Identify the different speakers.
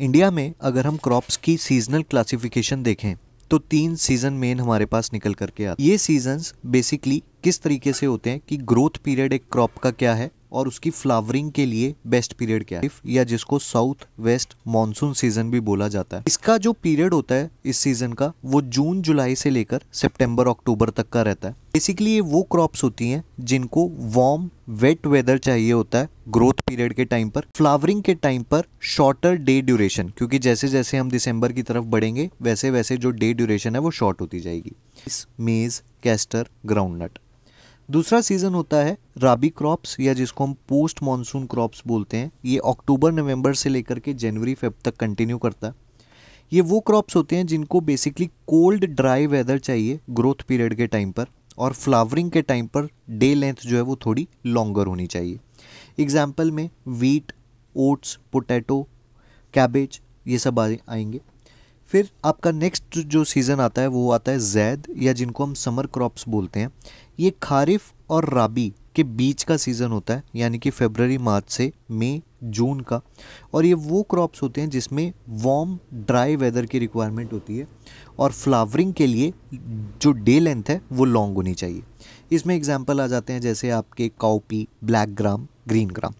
Speaker 1: India में अगर हम क्रॉप्स की सीजनल क्लासिफिकेशन देखें तो तीन सीजन मेन हमारे पास निकल करके आते ये सीजन्स बेसिकली किस तरीके से होते हैं कि ग्रोथ पीरियड एक क्रॉप का क्या है और उसकी फ्लावरिंग के लिए बेस्ट पीरियड क्या है या जिसको साउथ वेस्ट मानसून सीजन भी बोला जाता है इसका जो पीरियड होता है इस सीजन का वो जून जुलाई से लेकर सितंबर अक्टूबर तक का रहता है बेसिकली ये वो क्रॉप्स होती हैं जिनको वार्म वेट वेदर चाहिए होता है ग्रोथ पीरियड के टाइम पर फ्लावरिंग के टाइम पर शॉर्टर डे ड्यूरेशन क्योंकि जैसे जैसे हम दिसंबर की तरफ बढ़ेंगे वैसे वैसे जो डे ड्यूरेशन है वो शॉर्ट होती जाएगी इस मेज कैस्टर ग्राउंड नट दूसरा सीज़न होता है राबी क्रॉप्स या जिसको हम पोस्ट मानसून क्रॉप्स बोलते हैं ये अक्टूबर नवंबर से लेकर के जनवरी फेब तक कंटिन्यू करता है ये वो क्रॉप्स होते हैं जिनको बेसिकली कोल्ड ड्राई वेदर चाहिए ग्रोथ पीरियड के टाइम पर और फ्लावरिंग के टाइम पर डे लेंथ जो है वो थोड़ी लॉन्गर होनी चाहिए एग्जाम्पल में वीट ओट्स पोटैटो कैबेज ये सब आएंगे फिर आपका नेक्स्ट जो सीज़न आता है वो आता है जैद या जिनको हम समर क्रॉप्स बोलते हैं ये खारिफ और राबी के बीच का सीज़न होता है यानी कि फेबररी मार्च से मई जून का और ये वो क्रॉप्स होते हैं जिसमें वार्म ड्राई वेदर की रिक्वायरमेंट होती है और फ्लावरिंग के लिए जो डे लेंथ है वो लॉन्ग होनी चाहिए इसमें एग्जाम्पल आ जाते हैं जैसे आपके काउपी ब्लैक ग्राम ग्रीन ग्राम